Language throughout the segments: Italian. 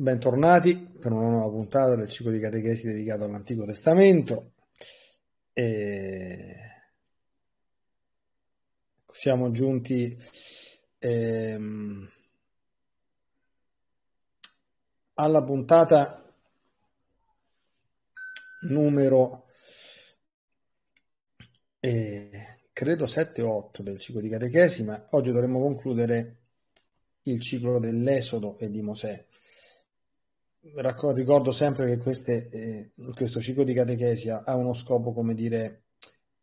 Bentornati per una nuova puntata del ciclo di catechesi dedicato all'Antico Testamento. E... Siamo giunti ehm, alla puntata numero eh, credo 7 o 8 del ciclo di catechesi, ma oggi dovremmo concludere il ciclo dell'Esodo e di Mosè racco- ricordo sempre che queste, eh, questo ciclo di catechesia ha uno scopo, come dire,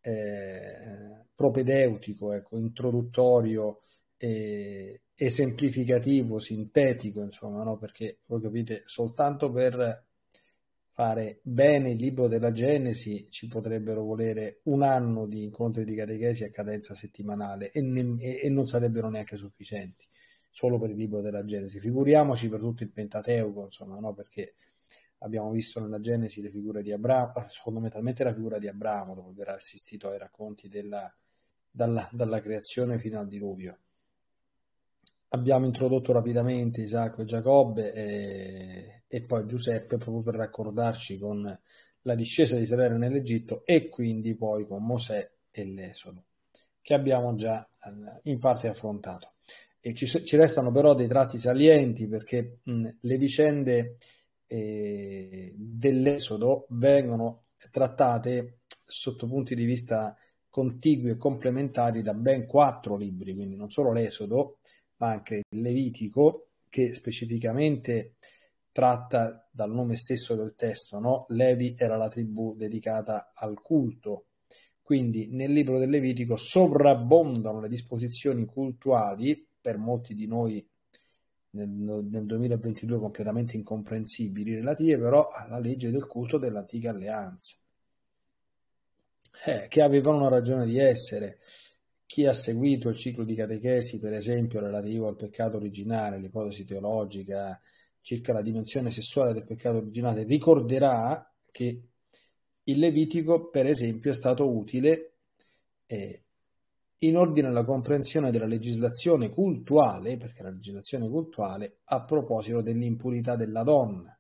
eh, propedeutico, ecco, introduttorio, eh, esemplificativo, sintetico, insomma, no? perché voi capite, soltanto per fare bene il libro della Genesi ci potrebbero volere un anno di incontri di catechesi a cadenza settimanale e, ne- e non sarebbero neanche sufficienti solo per il libro della Genesi, figuriamoci per tutto il Pentateuco, insomma, no? perché abbiamo visto nella Genesi le figure di Abramo, fondamentalmente la figura di Abramo, dopo aver assistito ai racconti della, dalla, dalla creazione fino al diluvio. Abbiamo introdotto rapidamente Isacco e Giacobbe e, e poi Giuseppe proprio per raccordarci con la discesa di Israele nell'Egitto e quindi poi con Mosè e l'Esodo, che abbiamo già eh, in parte affrontato. E ci, ci, restano però dei tratti salienti perché mh, le vicende eh, dell'esodo vengono trattate sotto punti di vista contigui e complementari da ben quattro libri, quindi non solo l'Esodo, ma anche il Levitico, che specificamente tratta dal nome stesso del testo, no? Levi era la tribù dedicata al culto. Quindi nel libro del Levitico sovrabbondano le disposizioni cultuali per molti di noi nel, nel 2022 completamente incomprensibili, relative però alla legge del culto dell'antica alleanza, eh, che avevano una ragione di essere. Chi ha seguito il ciclo di catechesi, per esempio, relativo al peccato originale, l'ipotesi teologica circa la dimensione sessuale del peccato originale, ricorderà che il Levitico, per esempio, è stato utile eh, in ordine alla comprensione della legislazione cultuale, perché la legislazione cultuale, a proposito dell'impurità della donna,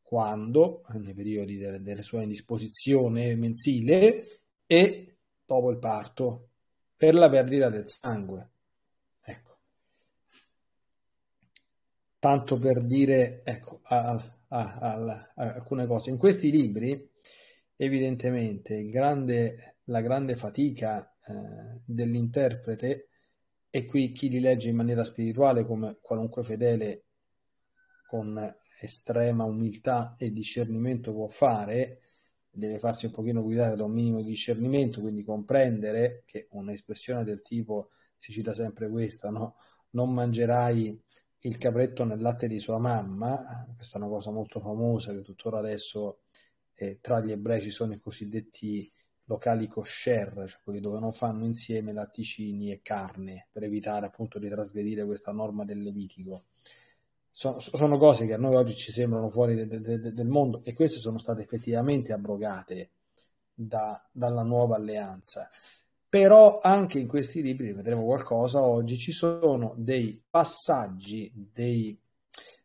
quando, nei periodi delle, delle sue indisposizione mensile e dopo il parto, per la perdita del sangue. Ecco. Tanto per dire, ecco, a, a, a, alcune cose. In questi libri, evidentemente, grande, la grande fatica eh, dell'interprete e qui chi li legge in maniera spirituale come qualunque fedele con estrema umiltà e discernimento può fare, deve farsi un pochino guidare da un minimo di discernimento, quindi comprendere che un'espressione del tipo, si cita sempre questa, no? non mangerai il capretto nel latte di sua mamma, questa è una cosa molto famosa che tuttora adesso eh, tra gli ebrei ci sono i cosiddetti locali kosher, cioè quelli dove non fanno insieme latticini e carne, per evitare appunto di trasgredire questa norma del Levitico. So, sono cose che a noi oggi ci sembrano fuori de, de, de, del mondo e queste sono state effettivamente abrogate da, dalla nuova alleanza. Però anche in questi libri, vedremo qualcosa oggi, ci sono dei passaggi, dei,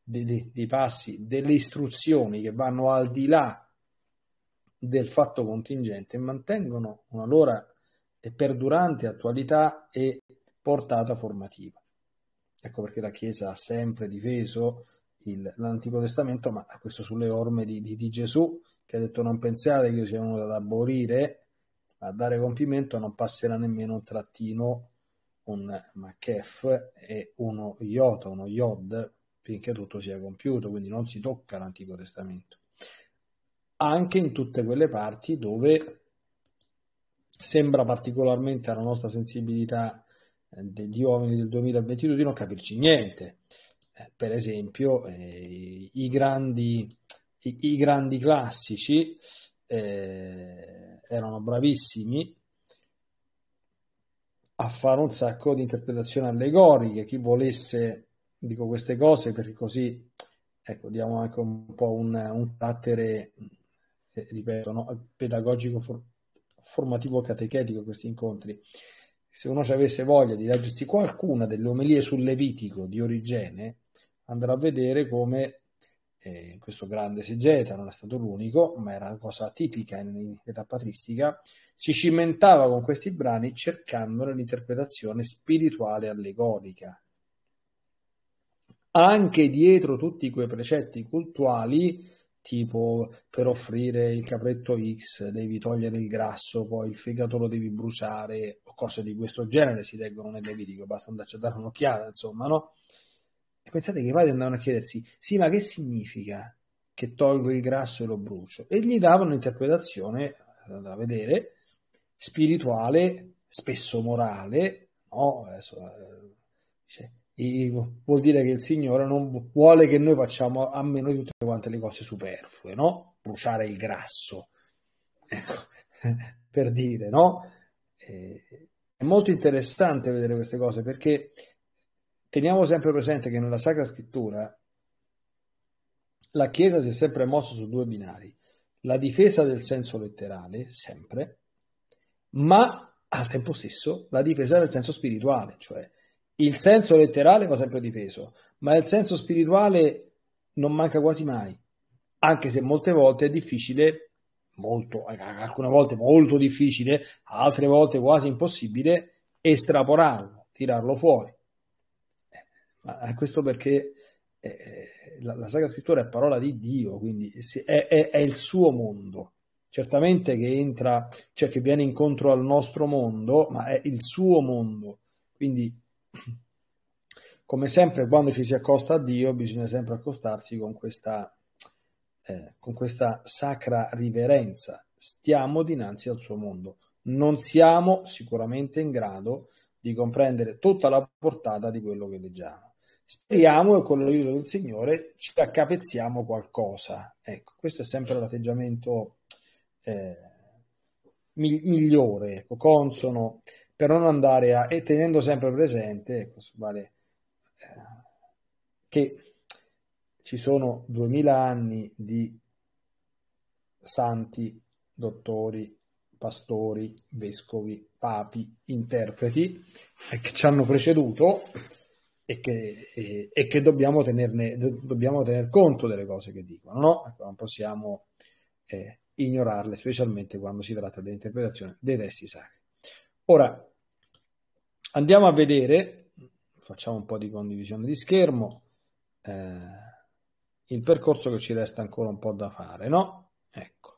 dei, dei, passi, delle istruzioni che vanno al di là del fatto contingente e mantengono una loro perdurante attualità e portata formativa. Ecco perché la Chiesa ha sempre difeso il, l'Antico Testamento, ma questo sulle orme di, di, di Gesù, che ha detto non pensate che io sia venuto ad aborire, a dare compimento, non passerà nemmeno un trattino, un makef e uno iota, uno iod, finché tutto sia compiuto, quindi non si tocca l'Antico Testamento anche in tutte quelle parti dove sembra particolarmente alla nostra sensibilità eh, degli uomini del 2022 di non capirci niente. Eh, per esempio, eh, i, grandi, i, i, grandi, classici eh, erano bravissimi a fare un sacco di interpretazioni allegoriche. Chi volesse, dico queste cose perché così ecco, diamo anche un po' un, un carattere eh, ripeto, no? pedagogico, for- formativo, catechetico questi incontri. Se uno ci avesse voglia di leggersi qualcuna delle omelie sul Levitico di Origene, andrà a vedere come eh, questo grande segeta, non è stato l'unico, ma era una cosa tipica in, in età patristica, si cimentava con questi brani cercando l'interpretazione spirituale allegorica. Anche dietro tutti quei precetti cultuali tipo per offrire il capretto X devi togliere il grasso, poi il fegato lo devi bruciare o cose di questo genere si leggono nel Levitico, basta andarci a dare un'occhiata, insomma, no? E pensate che i padri andavano a chiedersi, sì, ma che significa che tolgo il grasso e lo brucio? E gli davano un'interpretazione, eh, da vedere, spirituale, spesso morale, no? Adesso, eh, dice, vuol dire che il Signore non vuole che noi facciamo a meno di tutte quante le cose superflue, no? Bruciare il grasso, ecco, per dire, no? è molto interessante vedere queste cose perché teniamo sempre presente che nella Sacra Scrittura la Chiesa si è sempre mossa su due binari, la difesa del senso letterale, sempre, ma al tempo stesso la difesa del senso spirituale, cioè il senso letterale va sempre difeso, ma il senso spirituale non manca quasi mai, anche se molte volte è difficile, molto, alcune volte molto difficile, altre volte quasi impossibile, estraporarlo, tirarlo fuori. Eh, ma questo perché eh, la, la, Sacra Scrittura è parola di Dio, quindi è, è, è, il suo mondo. Certamente che entra, cioè che viene incontro al nostro mondo, ma è il suo mondo. Quindi come sempre, quando ci si accosta a Dio, bisogna sempre accostarsi con questa, eh, con questa sacra riverenza. Stiamo dinanzi al suo mondo. Non siamo sicuramente in grado di comprendere tutta la portata di quello che leggiamo. Speriamo che con l'aiuto del Signore ci accapezziamo qualcosa. Ecco, questo è sempre l'atteggiamento eh, migliore, ecco, consono per non andare a... e tenendo sempre presente vale, ecco, eh, che ci sono duemila anni di santi, dottori, pastori, vescovi, papi, interpreti che ci hanno preceduto e che, e, e che dobbiamo, tenerne, dobbiamo tener conto delle cose che dicono, no? Ecco, non possiamo eh, ignorarle, specialmente quando si tratta dell'interpretazione dei testi sacri. Ora, andiamo a vedere, facciamo un po' di condivisione di schermo, eh, il percorso che ci resta ancora un po' da fare, no? Ecco.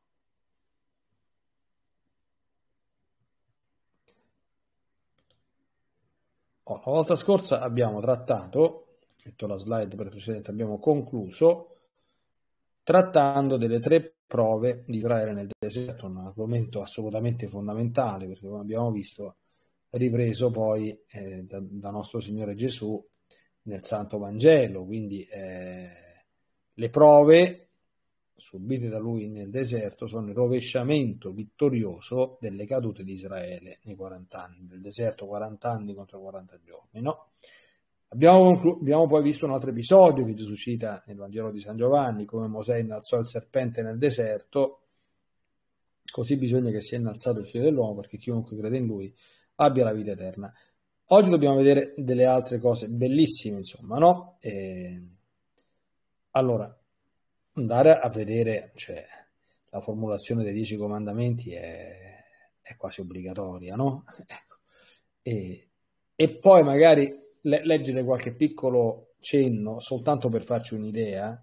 Oh, la volta scorsa abbiamo trattato, metto la slide precedente, abbiamo concluso trattando delle tre prove di Israele nel deserto, un argomento assolutamente fondamentale perché come abbiamo visto ripreso poi eh, da, da, nostro Signore Gesù nel Santo Vangelo. Quindi eh, le prove subite da lui nel deserto sono il rovesciamento vittorioso delle cadute di Israele nei 40 anni, del deserto 40 anni contro 40 giorni. No? Abbiamo, conclu- abbiamo poi visto un altro episodio che Gesù cita nel Vangelo di San Giovanni, come Mosè innalzò il serpente nel deserto, così bisogna che sia innalzato il figlio dell'uomo perché chiunque crede in lui abbia la vita eterna. Oggi dobbiamo vedere delle altre cose bellissime, insomma, no? E... Allora, andare a vedere, cioè, la formulazione dei dieci comandamenti è, è quasi obbligatoria, no? Ecco. E, e, poi magari le, leggere qualche piccolo cenno, soltanto per farci un'idea,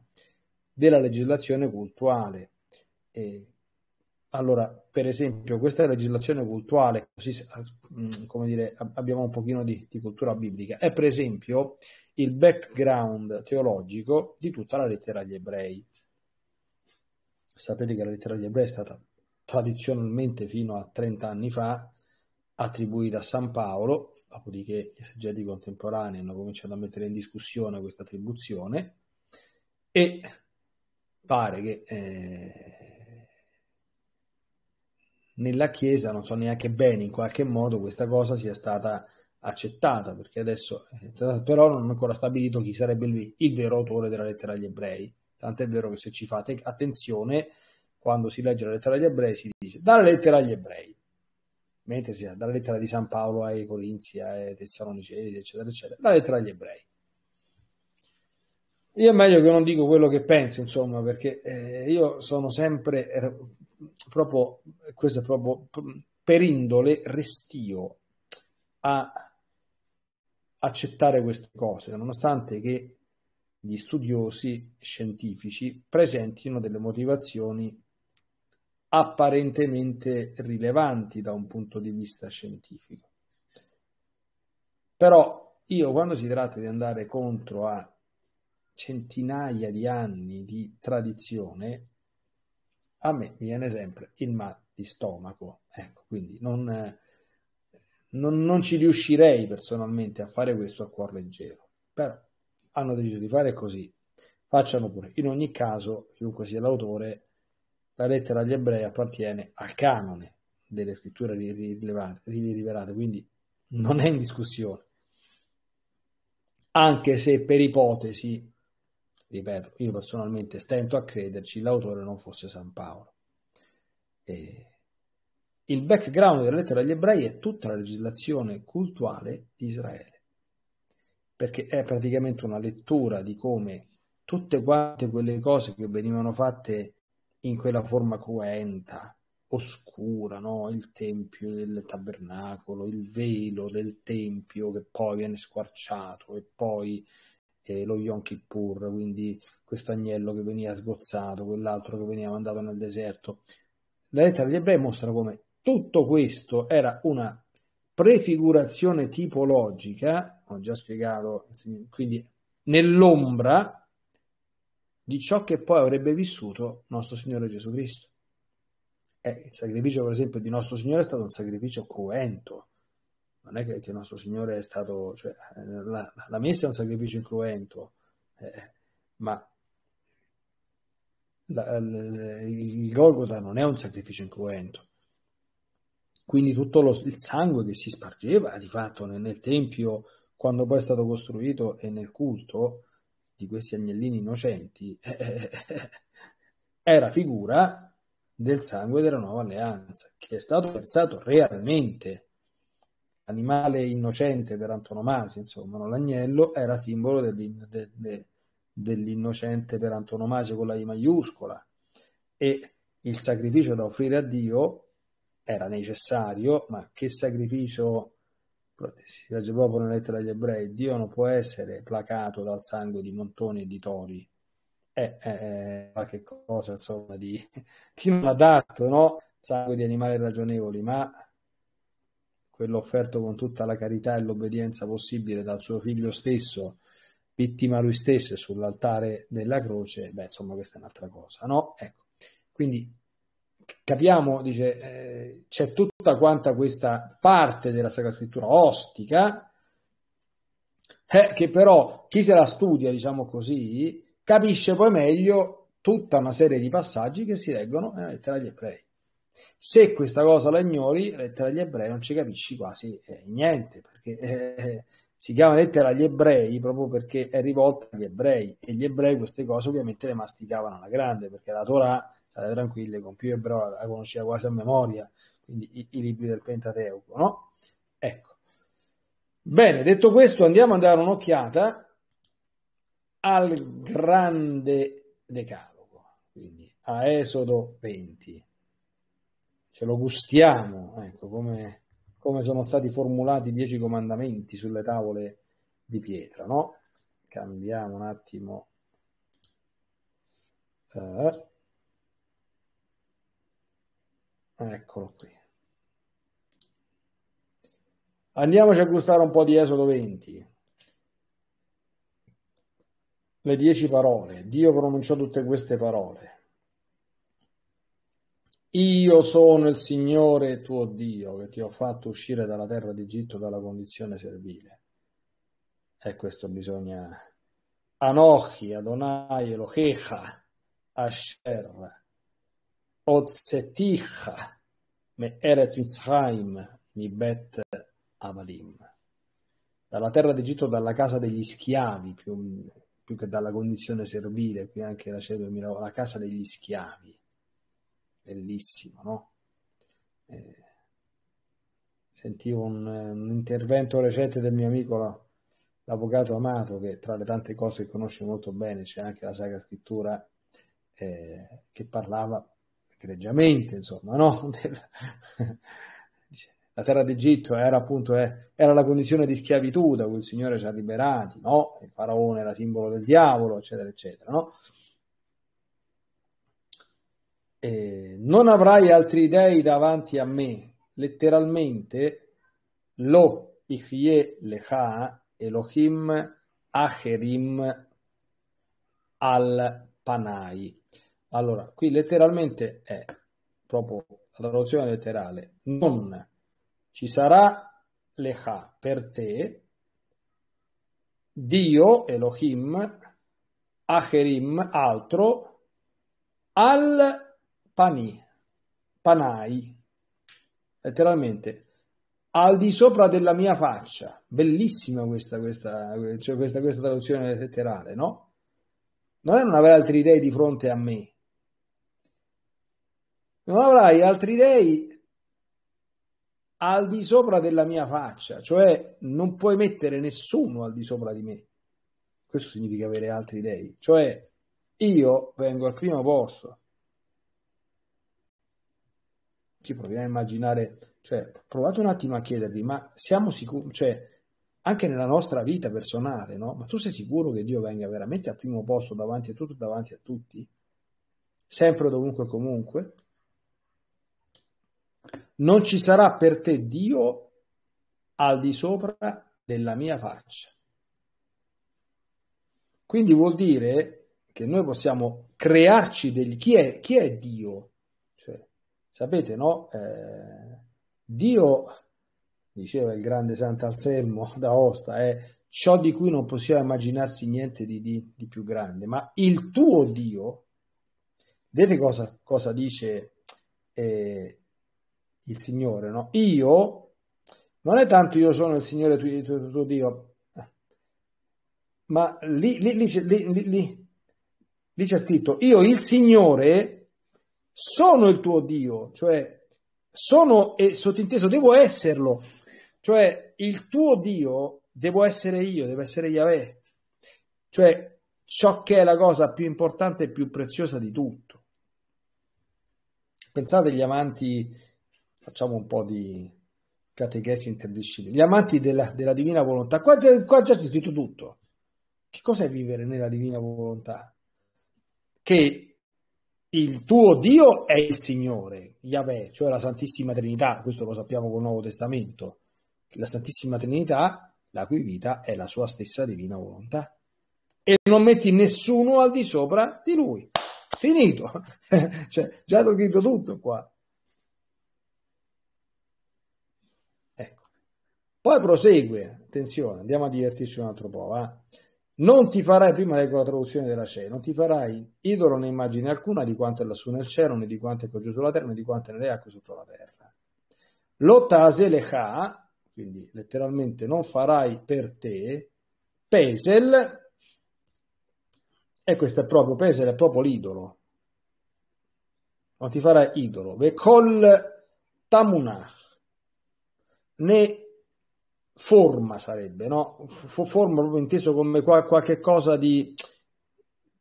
della legislazione cultuale. E allora, per esempio, questa è legislazione cultuale, così mm, come dire, abbiamo un pochino di, di cultura biblica, è per esempio il background teologico di tutta la lettera agli ebrei. Sapete che la lettera agli ebrei è stata tradizionalmente fino a 30 anni fa attribuita a San Paolo, dopodiché gli esegeti contemporanei hanno cominciato a mettere in discussione questa attribuzione e pare che... Eh, nella Chiesa non so neanche bene in qualche modo questa cosa sia stata accettata, perché adesso però non è ancora stabilito chi sarebbe lui il vero autore della lettera agli ebrei. Tant'è vero che se ci fate attenzione, quando si legge la lettera agli ebrei si dice dalla lettera agli ebrei, mentre si dalla lettera di San Paolo ai Corinzi, ai Tessalonicesi, eccetera, eccetera, dalla lettera agli ebrei. Io è meglio che non dico quello che penso, insomma, perché eh, io sono sempre proprio, questo è proprio per indole restio a accettare queste cose, nonostante che gli studiosi scientifici presentino delle motivazioni apparentemente rilevanti da un punto di vista scientifico. Però io quando si tratta di andare contro a centinaia di anni di tradizione, a me viene sempre il mal di stomaco. Ecco, quindi non, non, non ci riuscirei personalmente a fare questo a cuor leggero, però hanno deciso di fare così, facciano pure. In ogni caso, chiunque sia l'autore, la lettera agli ebrei appartiene al canone delle scritture rivelate, quindi non è in discussione. Anche se per ipotesi ripeto, io personalmente stento a crederci, l'autore non fosse San Paolo. E il background della lettera agli ebrei è tutta la legislazione cultuale di Israele, perché è praticamente una lettura di come tutte quante quelle cose che venivano fatte in quella forma cruenta, oscura, no? il tempio del tabernacolo, il velo del tempio che poi viene squarciato e poi eh, lo Yom Kippur, quindi questo agnello che veniva sgozzato, quell'altro che veniva mandato nel deserto. La lettera agli ebrei mostra come tutto questo era una prefigurazione tipologica, ho già spiegato, quindi nell'ombra di ciò che poi avrebbe vissuto nostro Signore Gesù Cristo. Eh, il sacrificio, per esempio, di nostro Signore è stato un sacrificio cruento, non è che, che, il nostro Signore è stato, cioè, la, la messa è un sacrificio incruento, eh, ma la, la, il Golgotha non è un sacrificio incruento. Quindi tutto lo, il sangue che si spargeva di fatto nel, nel, Tempio, quando poi è stato costruito e nel culto di questi agnellini innocenti, eh, eh, eh, eh era figura del sangue della nuova alleanza, che è stato versato realmente animale innocente per antonomasia, insomma, no? l'agnello era simbolo dell'in, de, de, dell'innocente per antonomasia con la I maiuscola e il sacrificio da offrire a Dio era necessario, ma che sacrificio, si legge proprio nella lettera agli ebrei, Dio non può essere placato dal sangue di montoni e di tori. È, è, è che cosa, insomma, di, di non adatto, no? Sangue di animali ragionevoli, ma quello offerto con tutta la carità e l'obbedienza possibile dal suo figlio stesso, vittima lui stesso sull'altare della croce, beh, insomma, questa è un'altra cosa, no? Ecco. Quindi capiamo, dice, eh, c'è tutta quanta questa parte della Sacra Scrittura ostica, eh, che però chi se la studia, diciamo così, capisce poi meglio tutta una serie di passaggi che si leggono nella lettera agli ebrei. Se questa cosa la ignori, lettera agli ebrei non ci capisci quasi eh, niente, perché eh, eh, si chiama lettera agli ebrei proprio perché è rivolta agli ebrei e gli ebrei queste cose ovviamente le masticavano alla grande, perché la Torah, state tranquilli, con più ebreo la conosceva quasi a memoria, quindi i, i libri del Pentateuco, no? Ecco. Bene, detto questo andiamo a dare un'occhiata al grande decalogo, quindi a Esodo 20 ce lo gustiamo, ecco, come, come sono stati formulati i dieci comandamenti sulle tavole di pietra, no? Cambiamo un attimo. Eh, eccolo qui. Andiamoci a gustare un po' di Esodo 20. Le dieci parole. Dio pronunciò tutte queste parole. Io sono il Signore tuo Dio che ti ho fatto uscire dalla terra d'Egitto dalla condizione servile. E questo bisogna. Anochi, Adonai, Elohecha, Asher, Ozzeticha, Me Erez Mitzraim, Avadim. Dalla terra d'Egitto, dalla casa degli schiavi, più, più che dalla condizione servile, qui anche la, la casa degli schiavi bellissimo, no? Eh, sentivo un, un, intervento recente del mio amico l'avvocato Amato che tra le tante cose che conosce molto bene c'è anche la Sacra Scrittura eh, che parlava egregiamente insomma no? la terra d'Egitto era appunto eh, era la condizione di schiavitù da cui il Signore ci ha liberati no? il faraone era simbolo del diavolo eccetera eccetera no? eh, non avrai altri dei davanti a me, letteralmente lo ichye lecha Elohim acherim al panai. Allora, qui letteralmente è proprio la traduzione letterale, non ci sarà lecha per te, Dio, Elohim, Acherim, altro, al pani, panai, letteralmente, al di sopra della mia faccia. Bellissima questa, questa, cioè questa, questa traduzione letterale, no? Non è non avere altri dei di fronte a me. Non avrai altri dei al di sopra della mia faccia, cioè non puoi mettere nessuno al di sopra di me. Questo significa avere altri dei, cioè io vengo al primo posto occhi, proviamo a immaginare, cioè provate un attimo a chiedervi, ma siamo sicuri, cioè anche nella nostra vita personale, no? Ma tu sei sicuro che Dio venga veramente al primo posto davanti a tutto, davanti a tutti? Sempre, dovunque, e comunque? Non ci sarà per te Dio al di sopra della mia faccia. Quindi vuol dire che noi possiamo crearci del chi è, chi è Dio? Sapete, no? Eh, Dio, diceva il grande Sant'Anselmo d'Aosta, è ciò di cui non possiamo immaginarsi niente di, di, di più grande, ma il tuo Dio, vedete cosa, cosa dice eh, il Signore, no? Io, non è tanto io sono il Signore tuo, tuo, tuo Dio, ma lì, lì, lì, lì c'è scritto, io il Signore sono il tuo Dio, cioè sono e sottinteso devo esserlo, cioè il tuo Dio devo essere io, devo essere Yahweh, cioè ciò che è la cosa più importante e più preziosa di tutto. Pensate agli amanti, facciamo un po' di catechesi interdisciplinari, gli amanti della, della divina volontà, qua, qua già c'è scritto tutto. Che cos'è vivere nella divina volontà? Che il tuo Dio è il Signore, Yahweh, cioè la Santissima Trinità, questo lo sappiamo col Nuovo Testamento, la Santissima Trinità, la cui vita è la sua stessa divina volontà. E non metti nessuno al di sopra di lui. Finito. cioè, già ti ho scritto tutto qua. Ecco. Poi prosegue, attenzione, andiamo a divertirci un altro po', Eh? Non ti farai, prima leggo la traduzione della CE, non ti farai idolo né immagine alcuna di quanto è lassù nel cielo, né di quanto è qua giù sulla terra, né di quanto è nelle acque sotto la terra. Lotta ha, quindi letteralmente non farai per te, pesel, e questo è proprio pesel, è proprio l'idolo. Non ti farai idolo. ve col tamunah, né forma sarebbe, no? F- forma proprio inteso come qual- qualche cosa di,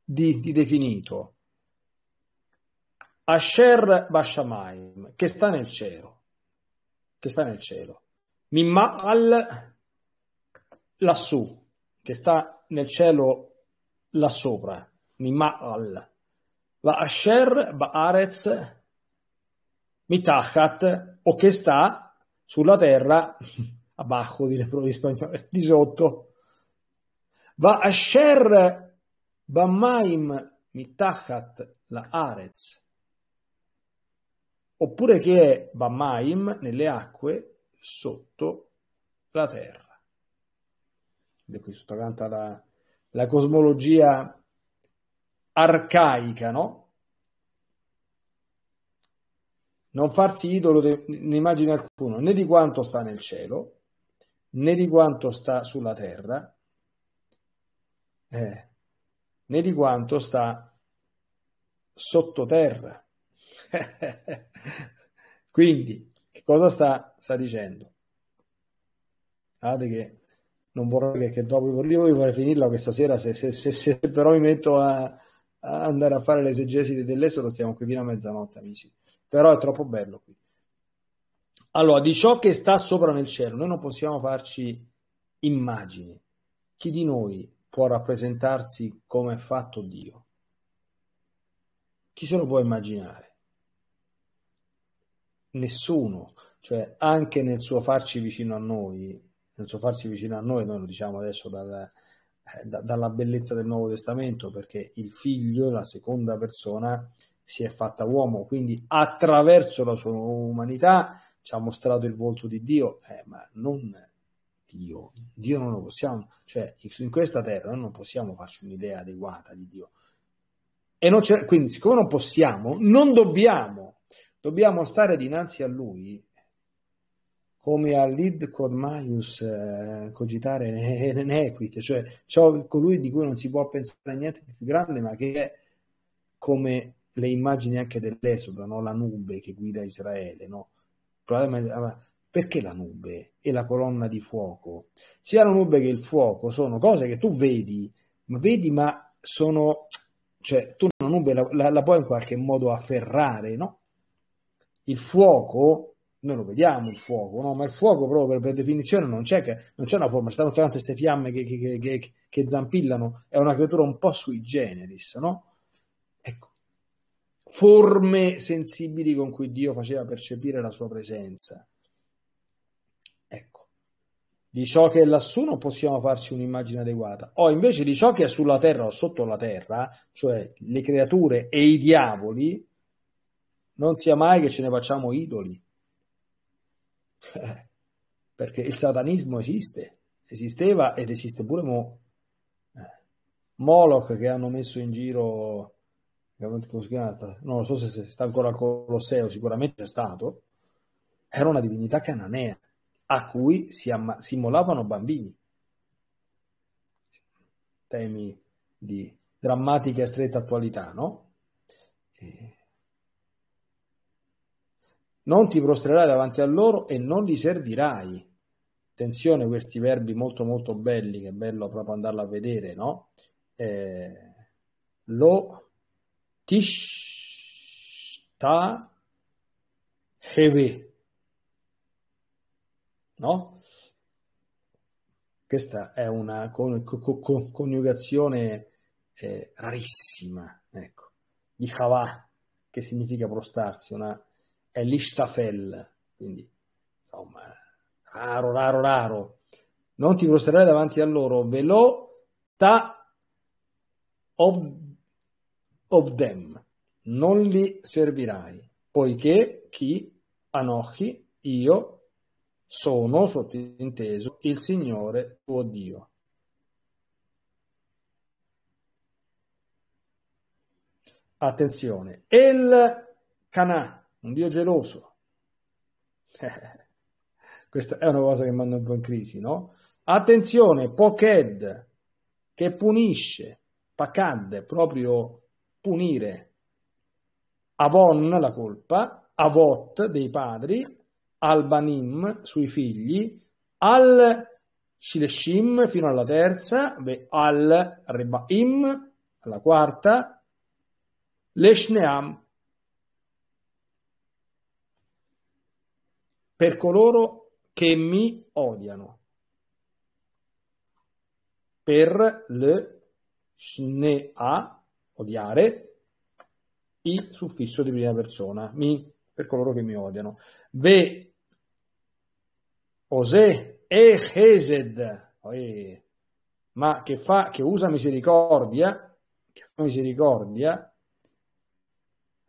di, di definito. Asher Bashamaim, che sta nel cielo, che sta nel cielo. Mimmal lassù, che sta nel cielo là sopra. Mimmal. Va Asher Ba'arez Mitachat, o che sta sulla terra abajo, direbbero gli spagnoli, di sotto. Eh, va asher bammaim mitachat la arez. Oppure che è bammaim nelle acque sotto la terra. Ed è qui tutta quanta la, la cosmologia arcaica, no? Non farsi idolo di, di immagine alcuno, né di quanto sta nel cielo, né di quanto sta sulla terra, eh, né di quanto sta sottoterra. Quindi, che cosa sta, sta dicendo? Guardate che non vorrei che, che dopo io vorrei finirla questa sera, se, se, se, se però mi metto a, a, andare a fare l'esegesi dell'esodo, stiamo qui fino a mezzanotte, amici. Però è troppo bello qui. Allora, di ciò che sta sopra nel cielo, noi non possiamo farci immagini. Chi di noi può rappresentarsi come è fatto Dio? Chi se lo può immaginare? Nessuno, cioè anche nel suo farci vicino a noi, nel suo farsi vicino a noi, noi lo diciamo adesso dal, eh, da, dalla bellezza del Nuovo Testamento, perché il figlio, la seconda persona, si è fatta uomo, quindi attraverso la sua umanità ci ha mostrato il volto di Dio, eh, ma non Dio, Dio non lo possiamo, cioè in questa terra non possiamo farci un'idea adeguata di Dio. E non c'è, quindi siccome non possiamo, non dobbiamo, dobbiamo stare dinanzi a Lui come all'id cormaius eh, cogitare in equite, cioè ciò, colui di cui non si può pensare niente di più grande, ma che è come le immagini anche dell'Esodo, no? la nube che guida Israele, no? problema perché la nube e la colonna di fuoco? Sia la nube che il fuoco sono cose che tu vedi, vedi ma sono, cioè tu una nube la, la, la puoi in qualche modo afferrare, no? Il fuoco noi lo vediamo il fuoco, no? ma il fuoco proprio per, per definizione non c'è, che, non c'è una forma, stanno tante queste fiamme che, che, che, zampillano, è una creatura un po' sui generis, no? Ecco, forme sensibili con cui Dio faceva percepire la sua presenza. Ecco, di ciò che è lassù non possiamo farci un'immagine adeguata, o invece di ciò che è sulla terra o sotto la terra, cioè le creature e i diavoli, non sia mai che ce ne facciamo idoli. Perché il satanismo esiste, esisteva ed esiste pure mo. Eh. Moloch che hanno messo in giro non so se, sta ancora al Colosseo, sicuramente è stato, era una divinità cananea a cui si, amma- si immolavano bambini. Temi di drammatica e stretta attualità, no? Non ti prostrerai davanti a loro e non li servirai. Attenzione questi verbi molto molto belli, che è bello proprio andarla a vedere, no? Eh... lo Tishta Tishtaheve. No? Questa è una con, con, con, coniugazione eh, rarissima, ecco, di Havah, che significa prostarsi, una, è l'Ishtafel, quindi insomma, raro, raro, raro. Non ti prostrerai davanti a loro, ve lo ta of of them, non li servirai, poiché chi, Anochi, io, sono, sottinteso, il Signore tuo Dio. Attenzione, El Canà, un Dio geloso. Questa è una cosa che manda un po' in crisi, no? Attenzione, Poked, che punisce, Pakad, proprio punire Avon la colpa, Avot dei padri, Albanim sui figli, Al Shileshim fino alla terza, Al Rebaim alla quarta, Leshneam per coloro che mi odiano. Per le Shnea odiare, i suffisso di prima persona, mi, per coloro che mi odiano. Ve, osè e Chesed, ma che, fa, che usa misericordia, che fa misericordia,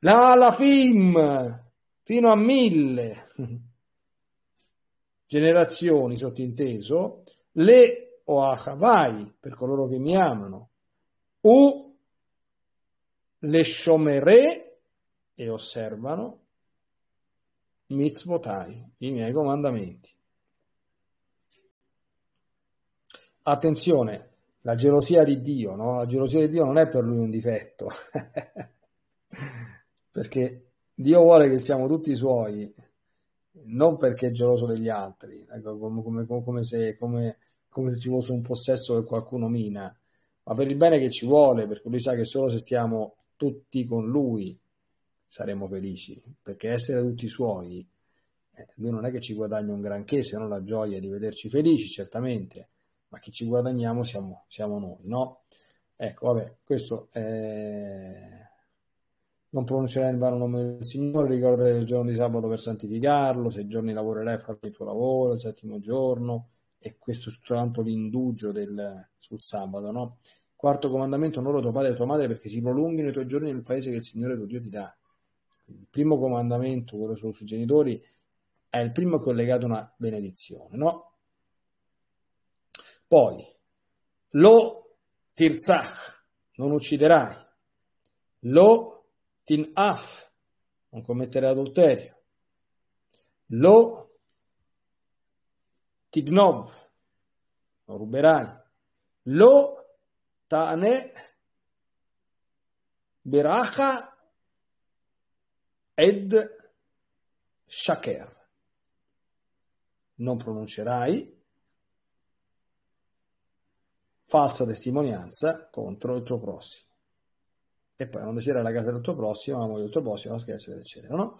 la alafim, fino a mille generazioni, sottinteso, le o oachavai, per coloro che mi amano, u le sciomerè e osservano mitzvotai, i miei comandamenti. Attenzione, la gelosia di Dio, no? la gelosia di Dio non è per lui un difetto, perché Dio vuole che siamo tutti suoi, non perché è geloso degli altri, ecco, come, come, come, se, come, se, ci fosse un possesso che qualcuno mina, ma per il bene che ci vuole, perché lui sa che solo se stiamo tutti con lui saremo felici, perché essere tutti suoi, eh, lui non è che ci guadagna un granché se non la gioia di vederci felici, certamente, ma chi ci guadagniamo siamo, siamo noi, no? Ecco, vabbè, questo è... Eh, non pronuncerai in vano il nome del Signore, ricorderai il giorno di sabato per santificarlo, sei giorni lavorerai a fare il tuo lavoro, il settimo giorno, e questo tanto l'indugio del, sul sabato, no? Quarto comandamento, onora tuo padre e tua madre perché si prolunghino i tuoi giorni nel paese che il Signore tuo Dio ti dà. il primo comandamento, quello sui genitori, è il primo che ho legato una benedizione, no? Poi, lo tirzach, non ucciderai. Lo tinaf, non commetterai adulterio. Lo tignov, non ruberai. Lo Tane Beracha ed shaker. Non pronuncerai falsa testimonianza contro il tuo prossimo. E poi non desiderai la casa del tuo prossimo, la moglie del tuo prossimo, la scherzo, eccetera, no?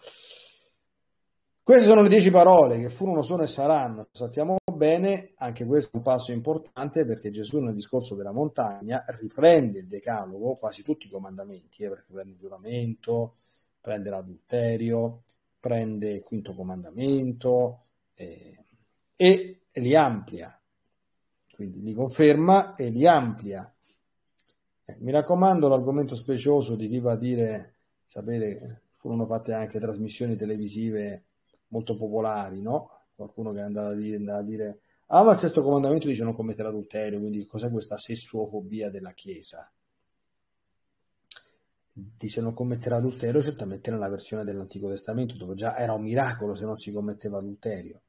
Queste sono le dieci parole che furono, sono e saranno, sappiamo bene, anche questo è un passo importante perché Gesù nel discorso della montagna riprende il decalogo, quasi tutti i comandamenti, eh, perché prende il giuramento, prende l'adulterio, prende il quinto comandamento eh, e li amplia, quindi li conferma e li amplia. Eh, mi raccomando l'argomento specioso di chi va a dire, sapete, furono fatte anche trasmissioni televisive molto popolari, no? Qualcuno che è andato a dire, andato a dire ah, ma il sesto comandamento dice non commettere adulterio, quindi cos'è questa sessuofobia della Chiesa? Dice non commettere adulterio certamente nella versione dell'Antico Testamento, dove già era un miracolo se non si commetteva adulterio.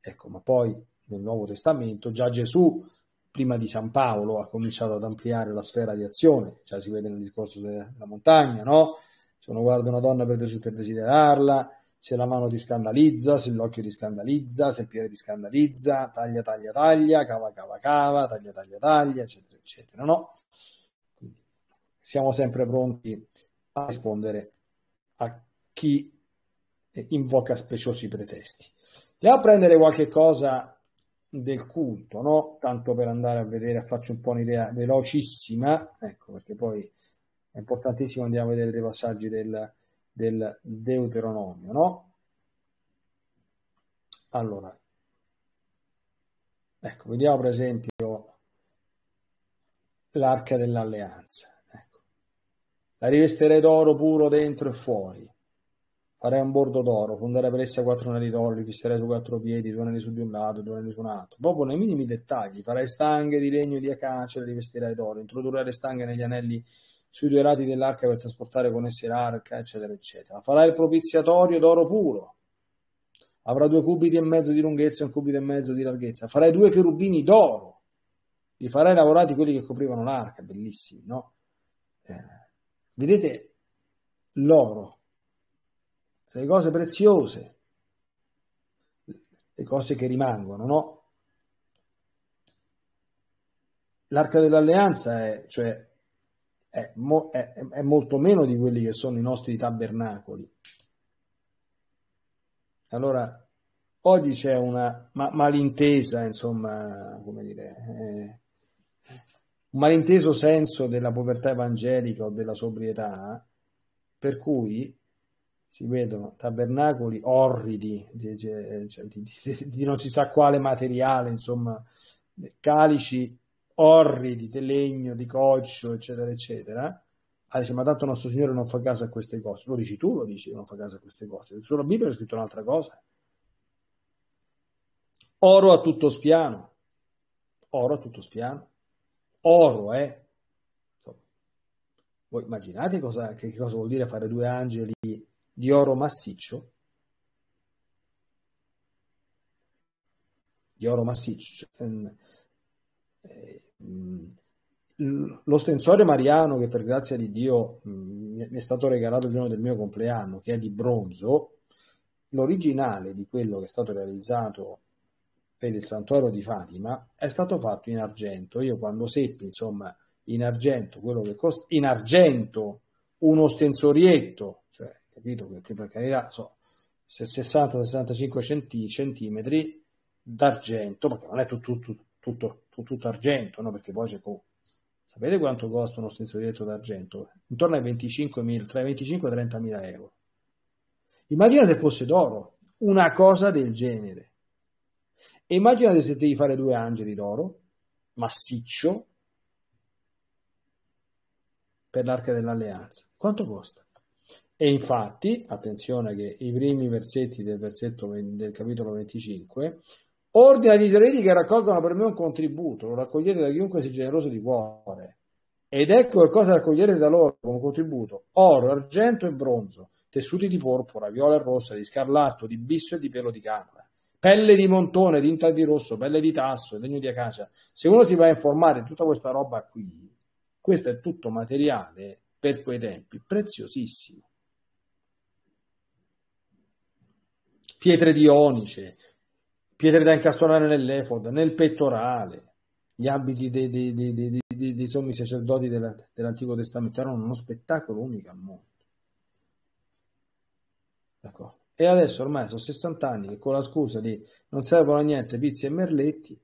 Ecco, ma poi nel Nuovo Testamento già Gesù, prima di San Paolo, ha cominciato ad ampliare la sfera di azione, già si vede nel discorso della montagna, no? Se uno guarda una donna per desiderarla, se la mano ti scandalizza, se l'occhio ti scandalizza, se il piede ti scandalizza, taglia, taglia, taglia, cava, cava, cava, taglia, taglia, taglia, eccetera, eccetera, no? Quindi siamo sempre pronti a rispondere a chi invoca speciosi pretesti. Andiamo a prendere qualche cosa del culto, no? Tanto per andare a vedere, a farci un po' un'idea velocissima, ecco, perché poi è importantissimo andiamo a vedere dei passaggi del del Deuteronomio, no? Allora, ecco, vediamo per esempio l'arca dell'alleanza. Ecco. La rivestirei d'oro puro dentro e fuori. Farei un bordo d'oro, fonderei per essa quattro anelli d'oro, li fisserei su quattro piedi, due anelli su di un lato, due anelli su un altro. Dopo, nei minimi dettagli, farei stanghe di legno di acacia, le rivestirei d'oro, introdurrei le stanghe negli anelli sui due lati dell'arca per trasportare con essi l'arca, eccetera, eccetera. Farà il propiziatorio d'oro puro. Avrà due cubiti e mezzo di lunghezza e un cubito e mezzo di larghezza. Farai due cherubini d'oro. Li farai lavorati quelli che coprivano l'arca, bellissimi, no? Eh, vedete l'oro, le cose preziose, le cose che rimangono, no? L'arca dell'alleanza è, cioè, è, mo- è, è molto meno di quelli che sono i nostri tabernacoli. Allora, oggi c'è una ma- malintesa, insomma, come dire, eh, un malinteso senso della povertà evangelica o della sobrietà, per cui si vedono tabernacoli orridi di, di, di, di non si sa quale materiale, insomma, calici orridi di legno, di coccio, eccetera, eccetera, ah, dice, ma tanto nostro Signore non fa caso a queste cose. Lo dici tu, lo dici, non fa caso a queste cose. Sulla Bibbia è scritto un'altra cosa. Oro a tutto spiano. Oro a tutto spiano. Oro, eh. Voi immaginate cosa, che cosa vuol dire fare due angeli di oro massiccio? Di oro massiccio. Cioè, ehm, eh, Mm. lo stensorio mariano che per grazia di Dio mi mm, è stato regalato il giorno del mio compleanno, che è di bronzo, l'originale di quello che è stato realizzato per il santuario di Fatima è stato fatto in argento. Io quando seppi, insomma, in argento, quello che costa, in argento, uno stensorietto, cioè, capito, che per carità, so, 60-65 centimetri d'argento, perché non è tutto, tutto tutto, tutto argento, no? perché poi c'è co- Sapete quanto costa uno sensoretto d'argento? Intorno ai 25.000, tra i 25 e i 30.000 euro. Immagina se fosse d'oro, una cosa del genere. E immaginate se devi fare due angeli d'oro, massiccio, per l'arca dell'alleanza. Quanto costa? E infatti, attenzione che i primi versetti del, versetto, del capitolo 25 Ordina agli israeliti che raccolgano per me un contributo, lo raccogliete da chiunque sia generoso di cuore. Ed ecco che cosa raccoglierete da loro come contributo: oro, argento e bronzo, tessuti di porpora, viola e rossa, di scarlatto, di bisso e di pelo di capra, pelle di montone, tinta di rosso, pelle di tasso, legno di acacia. Se uno si va a informare di tutta questa roba qui, questo è tutto materiale per quei tempi, preziosissimo. Pietre di onice, pietre da incastonare nell'efod, nel pettorale. Gli abiti dei, dei, dei, dei sommi sacerdoti della, dell'Antico Testamento erano uno spettacolo unico al mondo. D'accordo. E adesso ormai sono 60 anni che con la scusa di non servono a niente pizzi e merletti,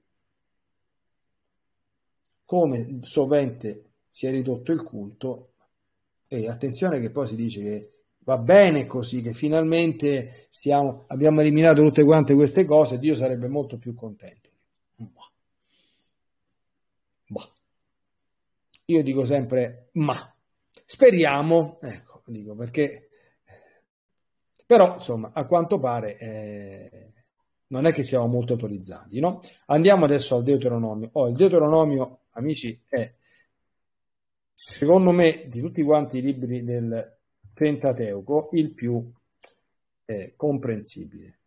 come sovente si è ridotto il culto, e attenzione che poi si dice che va bene così, che finalmente stiamo, abbiamo eliminato tutte quante queste cose, Dio sarebbe molto più contento. Ma. Bah. Io dico sempre ma, speriamo, ecco, dico perché, però insomma, a quanto pare... Eh, non è che siamo molto autorizzati, no? Andiamo adesso al Deuteronomio. Oh, il Deuteronomio, amici, è secondo me di tutti quanti i libri del Pentateuco il più eh, comprensibile.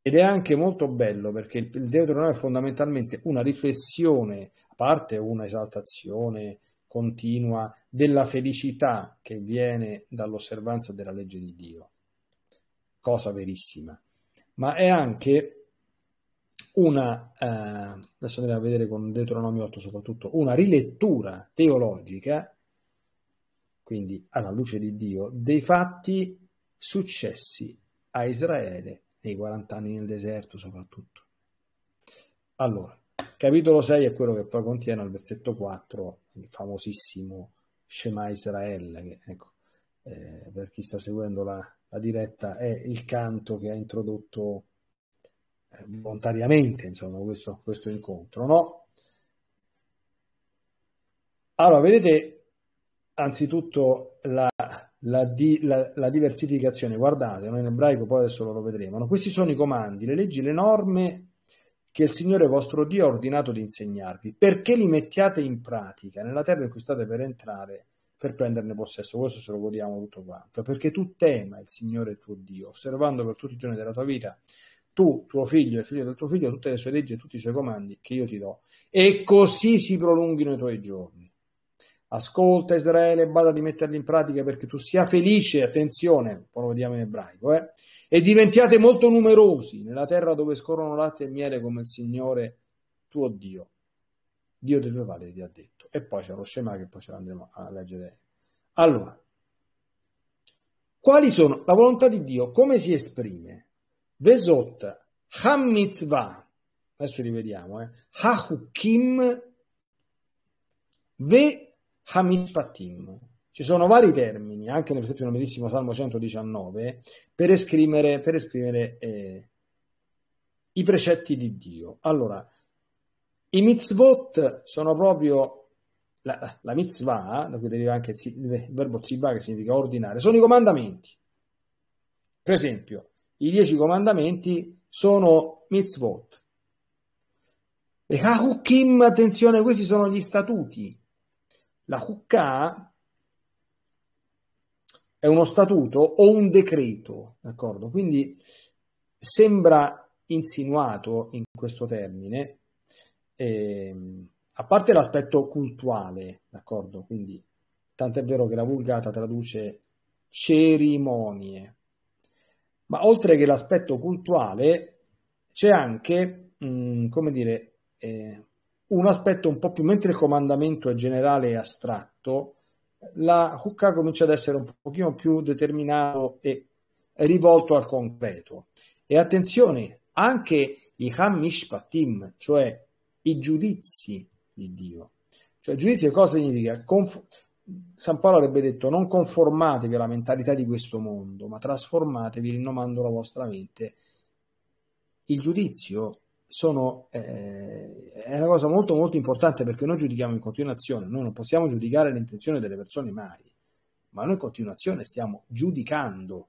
Ed è anche molto bello perché il, il Deuteronomio è fondamentalmente una riflessione, a parte un'esaltazione continua della felicità che viene dall'osservanza della legge di Dio, cosa verissima, ma è anche una, eh, adesso andiamo a vedere con Deuteronomio 8 soprattutto, una rilettura teologica quindi alla luce di Dio, dei fatti successi a Israele nei 40 anni nel deserto soprattutto. Allora, capitolo 6 è quello che poi contiene al versetto 4 il famosissimo Shema Israel, che ecco, eh, per chi sta seguendo la, la, diretta è il canto che ha introdotto eh, volontariamente insomma, questo, questo incontro. No? Allora, vedete, anzitutto la, la, di, la, la, diversificazione. Guardate, noi in ebraico poi adesso lo vedremo. No? Questi sono i comandi, le leggi, le norme che il Signore vostro Dio ha ordinato di insegnarvi, perché li mettiate in pratica nella terra in cui state per entrare, per prenderne possesso. Questo se lo godiamo tutto quanto, perché tu tema il Signore tuo Dio, osservando per tutti i giorni della tua vita tu, tuo figlio e il figlio del tuo figlio, tutte le sue leggi e tutti i suoi comandi che io ti do, e così si prolunghino i tuoi giorni Ascolta Israele, bada di metterli in pratica perché tu sia felice, attenzione, poi lo vediamo in ebraico, eh? e diventiate molto numerosi nella terra dove scorrono latte e miele come il Signore tuo Dio, Dio dei tuoi padri ti ha detto. E poi c'è lo scema che poi ce l'andremo a leggere. Allora, quali sono la volontà di Dio? Come si esprime? Vesot, Hammitzvah, adesso li vediamo, eh? Hachukim, Ve Hamishpatim. Ci sono vari termini, anche per esempio nel bellissimo Salmo 119, per esprimere, per esprimere eh, i precetti di Dio. Allora, i mitzvot sono proprio la, la mitzvah, da cui deriva anche il, verbo tzibah che significa ordinare, sono i comandamenti. Per esempio, i dieci comandamenti sono mitzvot. E hahukim, attenzione, questi sono gli statuti. La Hukkah è uno statuto o un decreto, d'accordo? Quindi sembra insinuato in questo termine, ehm, a parte l'aspetto cultuale, d'accordo? Quindi tant'è vero che la Vulgata traduce cerimonie, ma oltre che l'aspetto cultuale c'è anche, mh, mm, come dire, eh, un aspetto un po' più, mentre il comandamento è generale e astratto, la Hookah comincia ad essere un pochino più determinato e rivolto al concreto. E attenzione, anche i Hamishpatim, cioè i giudizi di Dio. Cioè giudizio cosa significa? Conf- San Paolo avrebbe detto non conformatevi alla mentalità di questo mondo, ma trasformatevi rinnovando la vostra mente. Il giudizio sono, eh, è una cosa molto molto importante perché noi giudichiamo in continuazione, noi non possiamo giudicare l'intenzione delle persone mai, ma noi in continuazione stiamo giudicando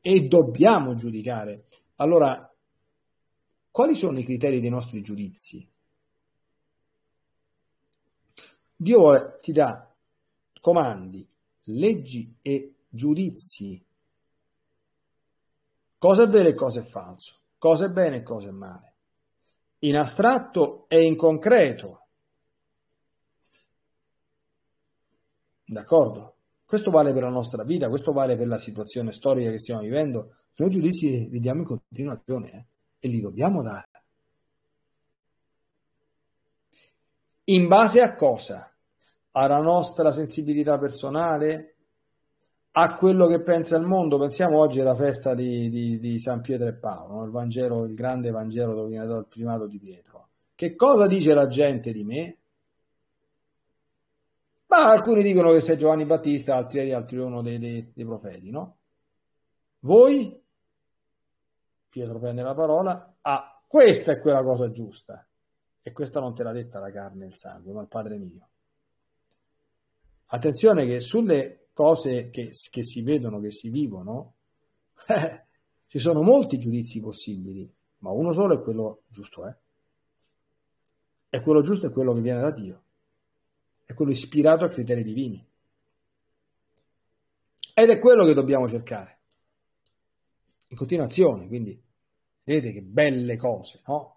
e dobbiamo giudicare. Allora, quali sono i criteri dei nostri giudizi? Dio ti dà comandi, leggi e giudizi. Cosa è vero e cosa è falso? cose bene e cose male, in astratto e in concreto. D'accordo? Questo vale per la nostra vita, questo vale per la situazione storica che stiamo vivendo. Noi giudizi li diamo in continuazione eh? e li dobbiamo dare. In base a cosa? Alla nostra sensibilità personale, a quello che pensa il mondo. Pensiamo oggi alla festa di, di, di San Pietro e Paolo, il, Vangelo, il grande Vangelo dove viene dato il primato di Pietro. Che cosa dice la gente di me? Ma alcuni dicono che sei Giovanni Battista, altri, altri uno dei, dei, dei profeti, no? Voi? Pietro prende la parola. Ah, questa è quella cosa giusta. E questa non te l'ha detta la carne e il sangue, ma il Padre mio. Attenzione che sulle cose che, che si vedono, che si vivono, eh, ci sono molti giudizi possibili, ma uno solo è quello giusto, eh? E quello giusto è quello che viene da Dio, è quello ispirato a criteri divini. Ed è quello che dobbiamo cercare. In continuazione, quindi, vedete che belle cose, no?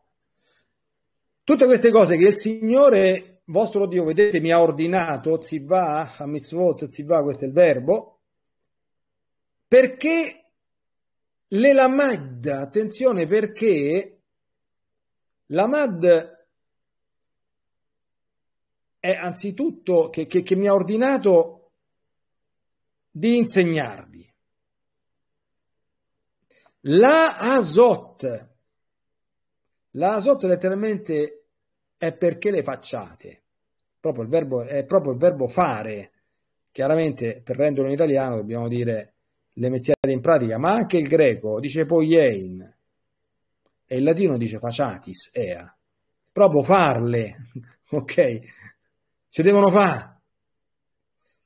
Tutte queste cose che il Signore vostro Dio, vedete, mi ha ordinato, zivà, a mitzvot, zivà, questo è il verbo, perché le lamad, attenzione perché lamad è anzitutto che, che, che mi ha ordinato di insegnarvi. La azot, la azot letteralmente è perché le facciate proprio il verbo, è proprio il verbo fare. Chiaramente per renderlo in italiano dobbiamo dire le mettiate in pratica, ma anche il greco dice poiein e il latino dice faciatis, ea. Proprio farle, ok? Si devono fare.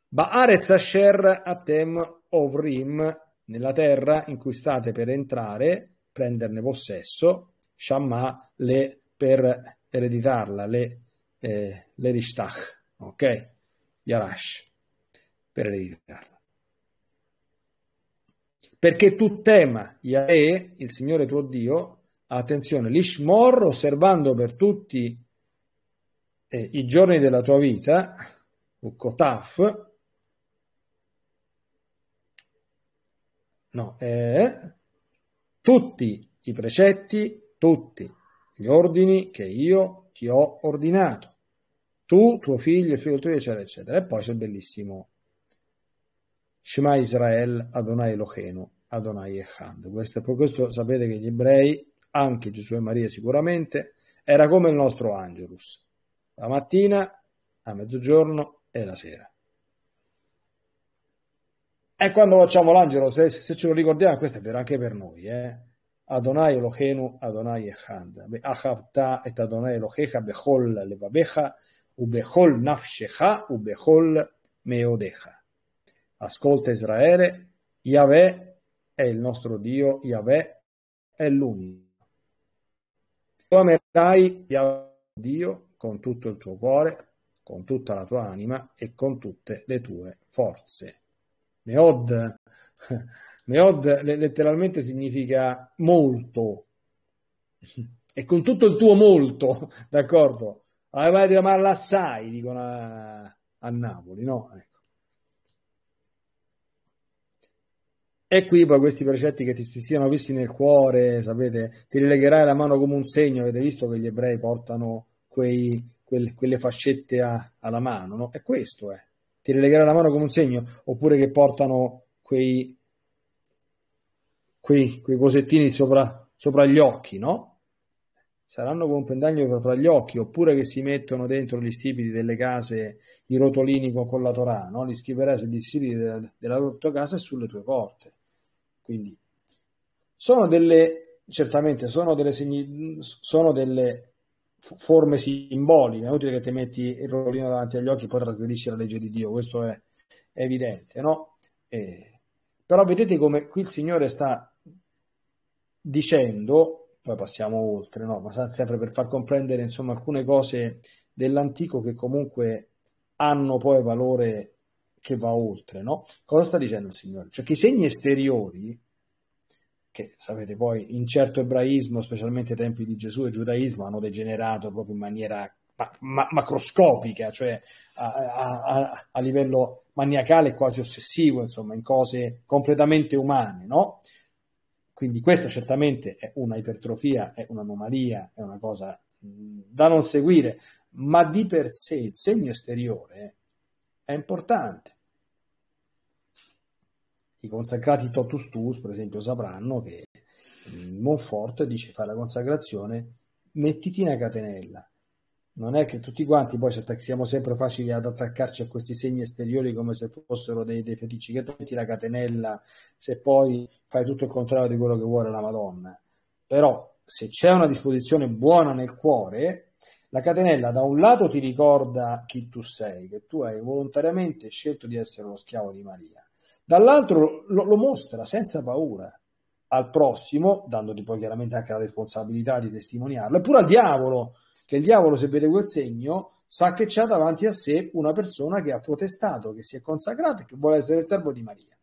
Baaretz asher atem ovrim, nella terra in cui state per entrare, prenderne possesso, shamma le per ereditarla, le eh, l'Erishtach, ok? Yarash, per ereditarla. Perché tu tema Yahweh, il Signore tuo Dio, attenzione, l'Ishmor, osservando per tutti eh, i giorni della tua vita, Ukotaf, no, eh, tutti i precetti, tutti gli ordini che io ti ho ordinato tu, tuo figlio, il figlio tuo, eccetera, eccetera. E poi c'è il bellissimo Shema Israel, Adonai Elohenu, Adonai Echad. Questo, per questo sapete che gli ebrei, anche Gesù e Maria sicuramente, era come il nostro Angelus. La mattina, a mezzogiorno e la sera. E quando facciamo l'angelo, se, se ce lo ricordiamo, questo è vero anche per noi, eh? Adonai Elohenu, Adonai Echad, Achavta et Adonai Elohecha, Bechol Levabecha, Ubechol nafshecha, ubechol meodecha. Ascolta Israele, Yahweh è il nostro Dio, Yahweh è l'unico. Tu amerai Yahweh Dio con tutto il tuo cuore, con tutta la tua anima e con tutte le tue forze. Meod, meod letteralmente significa molto e con tutto il tuo molto, d'accordo? avevate di amarla assai, dicono a, a Napoli, no? Ecco. E qui poi questi precetti che ti, ti siano visti nel cuore, sapete, ti rilegherai la mano come un segno, avete visto che gli ebrei portano quei, quel, quelle fascette a, alla mano, no? E questo è, eh. ti rilegherai la mano come un segno, oppure che portano quei, quei, quei cosettini sopra, sopra gli occhi, no? saranno con un pendaglio fra gli occhi oppure che si mettono dentro gli stipiti delle case i rotolini con la Torah, no? li scriverai sugli stipiti della, della tua casa e sulle tue porte. Quindi sono delle, certamente sono delle, segni, sono delle forme simboliche, è inutile che ti metti il rotolino davanti agli occhi e poi trasferisci la legge di Dio, questo è, è evidente, no? E, eh, però vedete come qui il Signore sta dicendo poi passiamo oltre, no? ma sempre per far comprendere insomma, alcune cose dell'antico che comunque hanno poi valore che va oltre. No? Cosa sta dicendo il Signore? Cioè che i segni esteriori, che sapete poi in certo ebraismo, specialmente ai tempi di Gesù e giudaismo, hanno degenerato proprio in maniera ma- ma- macroscopica, cioè a-, a-, a livello maniacale quasi ossessivo, insomma, in cose completamente umane, no? Quindi questa certamente è una ipertrofia, è un'anomalia, è una cosa mm, da non seguire, ma di per sé il segno esteriore è importante. I consacrati totus tus, per esempio, sapranno che Monfort dice fai la consacrazione, mettiti una catenella, non è che tutti quanti poi siamo sempre facili ad attaccarci a questi segni esteriori come se fossero dei, dei fetici che metti la catenella se poi fai tutto il contrario di quello che vuole la Madonna però se c'è una disposizione buona nel cuore la catenella da un lato ti ricorda chi tu sei che tu hai volontariamente scelto di essere lo schiavo di Maria dall'altro lo, lo mostra senza paura al prossimo dandoti poi chiaramente anche la responsabilità di testimoniarlo eppure al diavolo che il diavolo se vede quel segno sa che c'ha davanti a sé una persona che ha protestato, che si è consacrata e che vuole essere il servo di Maria.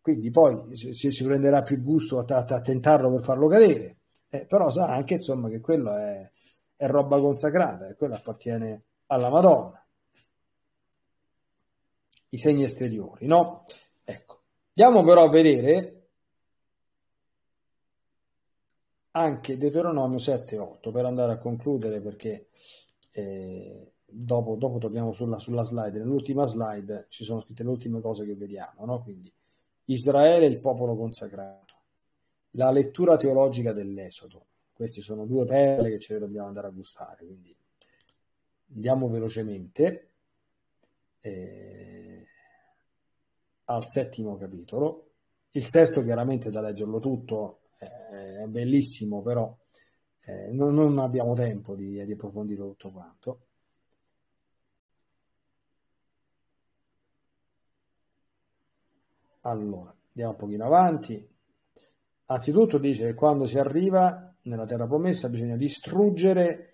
Quindi poi si, si prenderà più gusto a, a, a, tentarlo per farlo cadere, eh, però sa anche insomma che quello è, è roba consacrata e quello appartiene alla Madonna. I segni esteriori, no? Ecco, andiamo però a vedere anche Deuteronomio 7 e 8 per andare a concludere perché eh, dopo, dopo torniamo sulla, sulla, slide nell'ultima slide ci sono scritte le ultime cose che vediamo no? quindi Israele il popolo consacrato la lettura teologica dell'esodo queste sono due perle che ce le dobbiamo andare a gustare quindi andiamo velocemente eh, al settimo capitolo il sesto chiaramente è da leggerlo tutto eh, è bellissimo, però eh, non, non, abbiamo tempo di, di approfondire tutto quanto. Allora, andiamo un pochino avanti. Anzitutto dice che quando si arriva nella terra promessa bisogna distruggere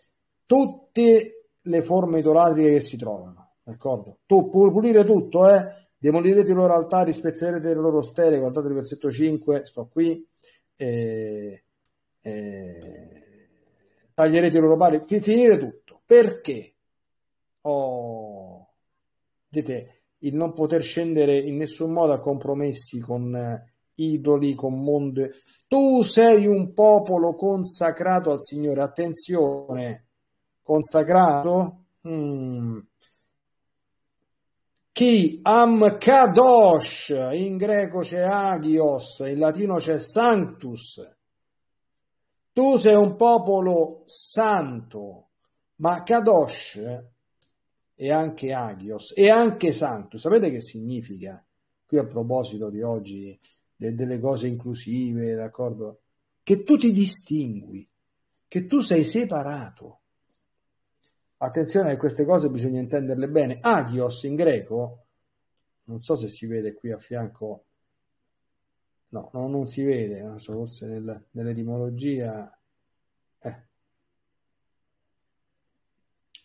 tutte le forme idolatriche che si trovano, d'accordo? Tu pulire tutto, eh? Demolirete i loro altari, spezzerete le loro stelle, guardate il versetto 5, sto qui, eh, eh, taglierete i loro pali, finire tutto. Perché? Oh, vedete, il non poter scendere in nessun modo a compromessi con eh, idoli, con mondo. Tu sei un popolo consacrato al Signore, attenzione, consacrato. Mm chi? Am Kadosh, in greco c'è Agios, in latino c'è Sanctus. Tu sei un popolo santo, ma Kadosh e anche Agios e anche Sanctus. Sapete che significa? Qui a proposito di oggi de- delle cose inclusive, d'accordo? Che tu ti distingui, che tu sei separato Attenzione che queste cose bisogna intenderle bene. Agios in greco, non so se si vede qui a fianco, no, no non si vede, non so, forse nel, nell'etimologia, eh.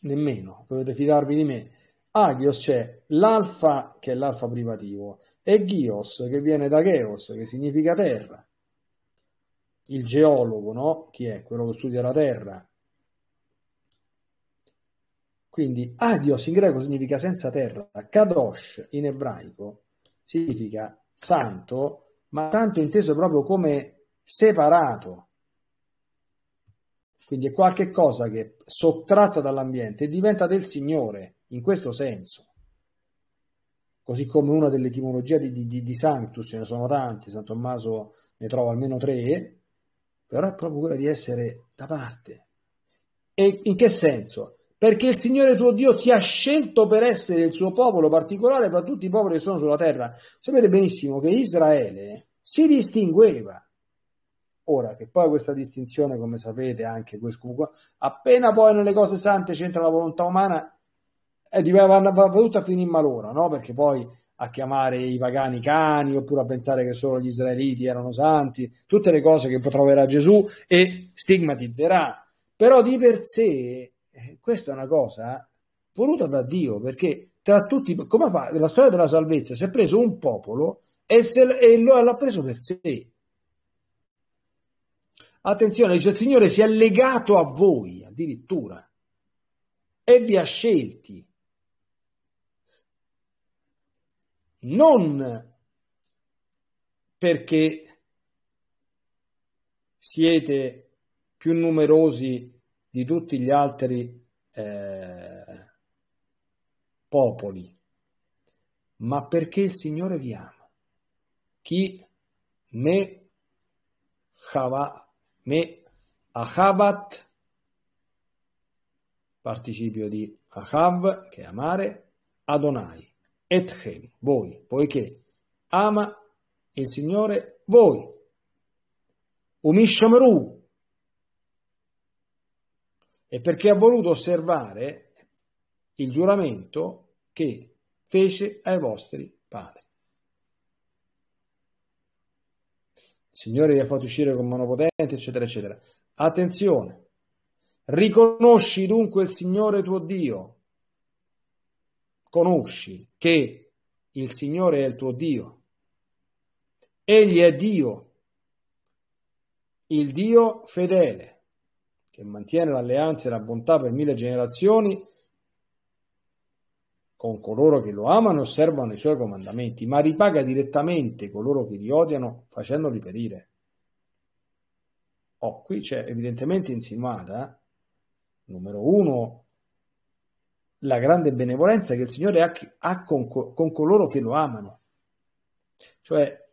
nemmeno, dovete fidarvi di me. Agios c'è l'alfa, che è l'alfa privativo, e Gios, che viene da Geos, che significa terra. Il geologo, no? Chi è? Quello che studia la terra quindi Adios in greco significa senza terra, Kadosh in ebraico significa santo, ma santo inteso proprio come separato. Quindi è qualche cosa che sottratta dall'ambiente e diventa del Signore in questo senso. Così come una delle etimologie di, di, di Sanctus, ce ne sono tanti, San Tommaso ne trova almeno tre, però è proprio quella di essere da parte. E in che senso? perché il Signore tuo Dio ti ha scelto per essere il suo popolo particolare fra tutti i popoli che sono sulla terra. Sapete benissimo che Israele si distingueva. Ora, che poi questa distinzione, come sapete, anche questo, appena poi nelle cose sante c'entra la volontà umana, è eh, di, va, va, va tutta a finire malora, no? Perché poi a chiamare i pagani cani oppure a pensare che solo gli israeliti erano santi, tutte le cose che troverà Gesù e stigmatizzerà. Però di per sé eh, questa è una cosa voluta da Dio, perché tra tutti, come fa la storia della salvezza? Si è preso un popolo e, se, e lo, l'ha preso per sé. Attenzione, dice il Signore si è legato a voi addirittura e vi ha scelti. Non perché siete più numerosi di tutti gli altri eh, popoli, ma perché il Signore vi ama. Chi me, chava, me achabat, participio di achav, che è amare, Adonai, etchem, voi, poiché ama il Signore voi. Umishomeru, e perché ha voluto osservare il giuramento che fece ai vostri padri. Il Signore vi ha fatto uscire con mano potente, eccetera, eccetera. Attenzione, riconosci dunque il Signore tuo Dio, conosci che il Signore è il tuo Dio, Egli è Dio, il Dio fedele che mantiene l'alleanza e la bontà per mille generazioni con coloro che lo amano e osservano i suoi comandamenti, ma ripaga direttamente coloro che li odiano facendoli perire. Oh, qui c'è evidentemente insinuata, numero uno, la grande benevolenza che il Signore ha, ha con, con coloro che lo amano. Cioè,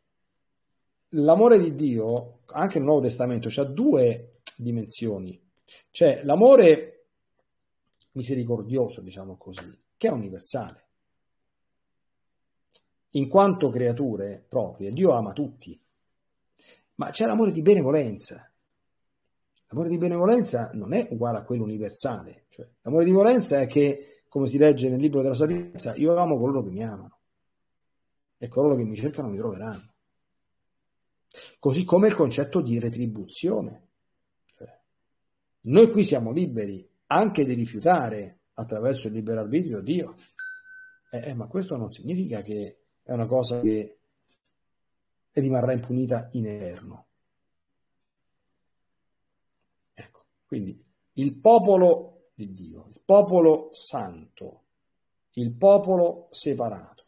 l'amore di Dio, anche nel Nuovo Testamento, ha due dimensioni. Cioè l'amore misericordioso, diciamo così, che è universale. In quanto creature proprie, Dio ama tutti, ma c'è l'amore di benevolenza. L'amore di benevolenza non è uguale a quello universale, cioè, l'amore di benevolenza è che, come si legge nel libro della sapienza, io amo coloro che mi amano e coloro che mi cercano mi troveranno. Così come il concetto di retribuzione. Noi qui siamo liberi anche di rifiutare attraverso il libero arbitrio Dio. Eh, eh, ma questo non significa che è una cosa che rimarrà impunita in eterno. Ecco, quindi il popolo di Dio, il popolo santo, il popolo separato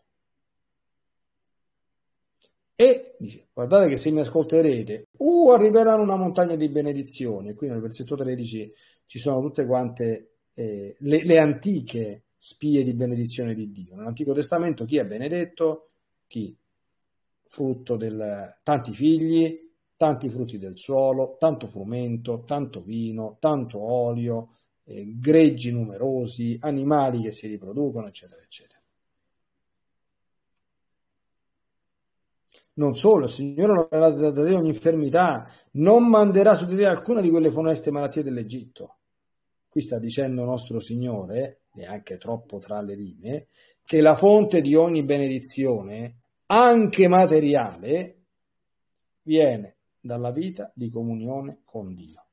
e dice, guardate che se mi ascolterete, uh, arriveranno una montagna di benedizioni. Qui nel versetto 13 ci sono tutte quante eh, le, le antiche spie di benedizione di Dio. Nell'Antico Testamento chi è benedetto? Chi? Frutto del tanti figli, tanti frutti del suolo, tanto frumento, tanto vino, tanto olio, eh, greggi numerosi, animali che si riproducono, eccetera, eccetera. Non solo, il Signore non avrà da te ogni infermità, non manderà su di te alcuna di quelle funeste malattie dell'Egitto. Qui sta dicendo nostro Signore, neanche troppo tra le linee, che la fonte di ogni benedizione, anche materiale, viene dalla vita di comunione con Dio.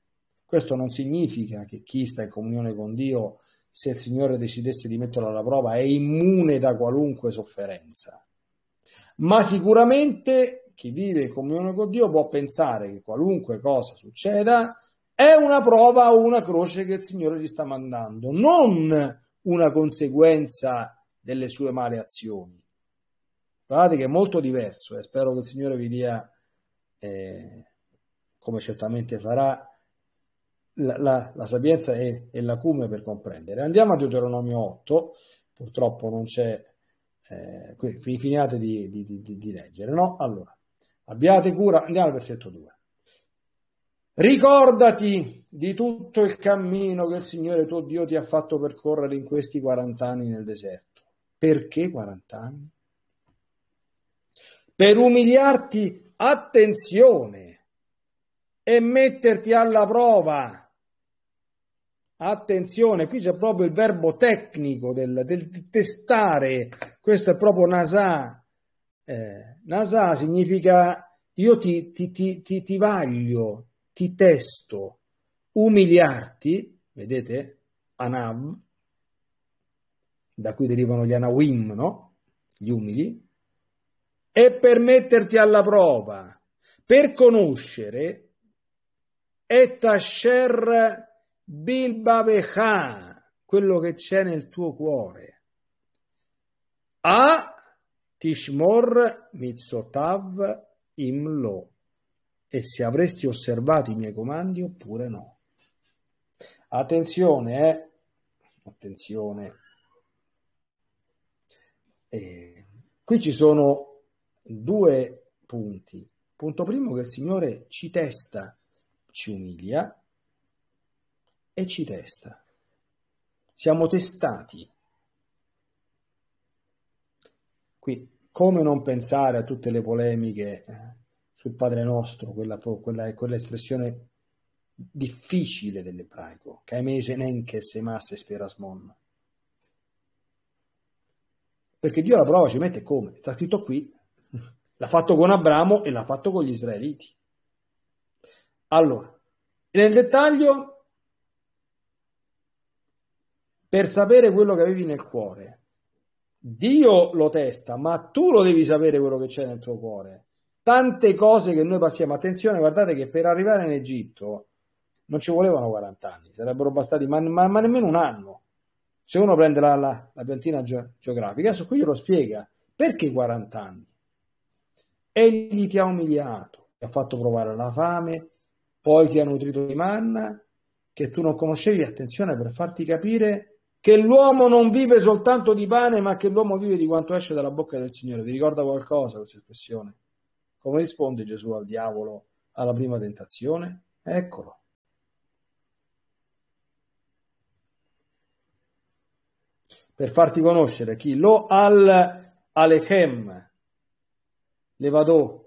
Questo non significa che chi sta in comunione con Dio, se il Signore decidesse di metterlo alla prova, è immune da qualunque sofferenza ma sicuramente chi vive in comunione con Dio può pensare che qualunque cosa succeda è una prova o una croce che il Signore gli sta mandando, non una conseguenza delle sue male azioni. Guardate che è molto diverso e eh. spero che il Signore vi dia, eh, come certamente farà, la, la, la sapienza e, e l'acume per comprendere. Andiamo a Deuteronomio 8, purtroppo non c'è eh, finiate di, di, di, di, leggere, no? Allora, abbiate cura, andiamo al versetto 2. Ricordati di tutto il cammino che il Signore tuo Dio ti ha fatto percorrere in questi 40 anni nel deserto. Perché 40 anni? Per umiliarti, attenzione, e metterti alla prova Attenzione, qui c'è proprio il verbo tecnico del, del testare, questo è proprio nasa. Eh, nasa significa io ti, ti, ti, ti, ti vaglio, ti testo, umiliarti, vedete? Anab, da cui derivano gli anawim, no? Gli umili, e per metterti alla prova, per conoscere, et asher. Bilbavechà, quello che c'è nel tuo cuore. A Tishmor Mitzotav Imlo. E se avresti osservato i miei comandi oppure no. Attenzione, eh? Attenzione. Eh, qui ci sono due punti. Punto primo che il Signore ci testa, ci umilia e ci testa. Siamo testati. Qui, come non pensare a tutte le polemiche eh, sul Padre Nostro, quella, quella, quella espressione difficile dell'ebraico, caimese nenkes emasses perasmon. Perché Dio la prova ci mette come? Sta scritto qui, l'ha fatto con Abramo e l'ha fatto con gli israeliti. Allora, nel dettaglio per sapere quello che avevi nel cuore. Dio lo testa, ma tu lo devi sapere quello che c'è nel tuo cuore. Tante cose che noi passiamo, attenzione, guardate che per arrivare in Egitto non ci volevano 40 anni, sarebbero bastati, ma, ma, ma nemmeno un anno. Se uno prende la, la, la piantina ge- geografica, adesso qui glielo spiega, perché 40 anni? Egli ti ha umiliato, ti ha fatto provare la fame, poi ti ha nutrito di manna che tu non conoscevi, attenzione, per farti capire che l'uomo non vive soltanto di pane, ma che l'uomo vive di quanto esce dalla bocca del Signore. Vi ricorda qualcosa questa espressione? Come risponde Gesù al diavolo alla prima tentazione? Eccolo. Per farti conoscere chi lo al alechem levadò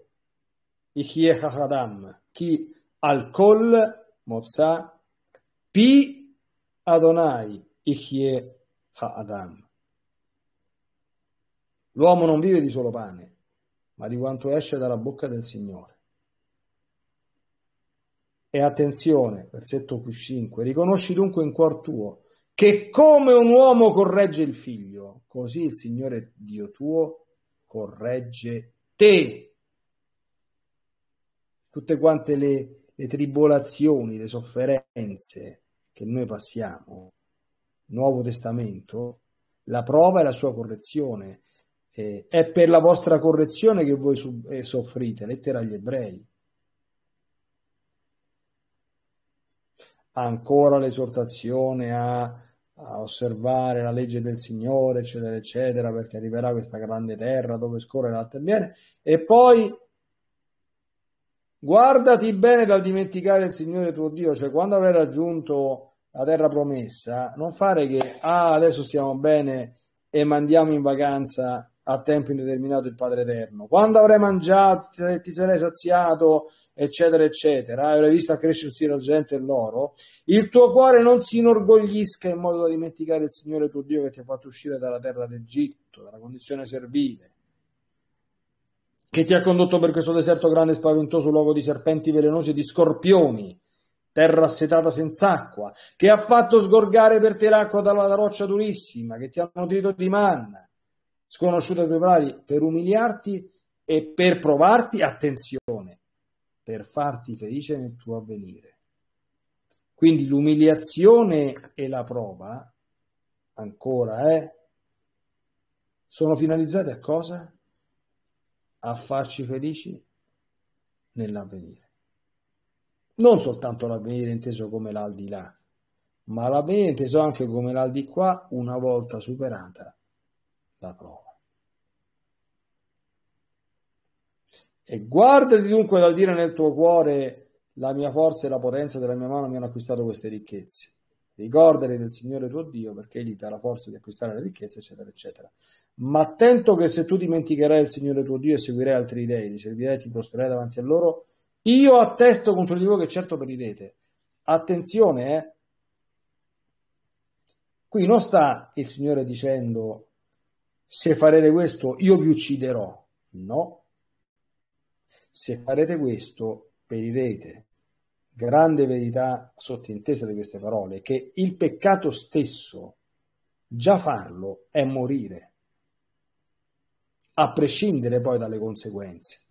ichie chachadam chi al kol mozza pi adonai Ihye Adam. L'uomo non vive di solo pane, ma di quanto esce dalla bocca del Signore. E attenzione, versetto 5, riconosci dunque in cuor tuo che come un uomo corregge il figlio, così il Signore Dio tuo corregge te. Tutte quante le, le tribolazioni, le sofferenze che noi passiamo, Nuovo Testamento, la prova è la sua correzione. Eh, è per la vostra correzione che voi su- eh, soffrite, lettera agli ebrei. Ancora l'esortazione a a osservare la legge del Signore, eccetera, eccetera, perché arriverà questa grande terra dove scorre latte e E poi guardati bene dal dimenticare il Signore tuo Dio, cioè quando avrai raggiunto la terra promessa, non fare che ah, adesso stiamo bene e mandiamo in vacanza a tempo indeterminato il Padre Eterno. Quando avrai mangiato, e ti sarai saziato, eccetera, eccetera, avrai visto accrescersi l'argento e l'oro, il tuo cuore non si inorgoglisca in modo da dimenticare il Signore tuo Dio che ti ha fatto uscire dalla terra d'Egitto, dalla condizione servile che ti ha condotto per questo deserto grande e spaventoso luogo di serpenti velenosi e di scorpioni terra assetata senza acqua, che ha fatto sgorgare per te l'acqua dalla roccia durissima, che ti ha nutrito di manna, sconosciuta ai tuoi prati, per umiliarti e per provarti, attenzione, per farti felice nel tuo avvenire. Quindi l'umiliazione e la prova, ancora, eh, sono finalizzate a cosa? A farci felici nell'avvenire non soltanto l'avvenire inteso come l'aldilà, ma l'avvenire inteso anche come l'aldi qua una volta superata la prova. E guardati dunque dal dire nel tuo cuore la mia forza e la potenza della mia mano mi hanno acquistato queste ricchezze. Ricordati del Signore tuo Dio perché Egli ti ha la forza di acquistare le ricchezze, eccetera, eccetera. Ma attento che se tu dimenticherai il Signore tuo Dio e seguirai altri dei, li servirai e ti prostrerai davanti a loro, io attesto contro di voi che certo perirete. Attenzione, eh. Qui non sta il Signore dicendo se farete questo io vi ucciderò. No. Se farete questo perirete. Grande verità sottintesa di queste parole, che il peccato stesso, già farlo è morire, a prescindere poi dalle conseguenze.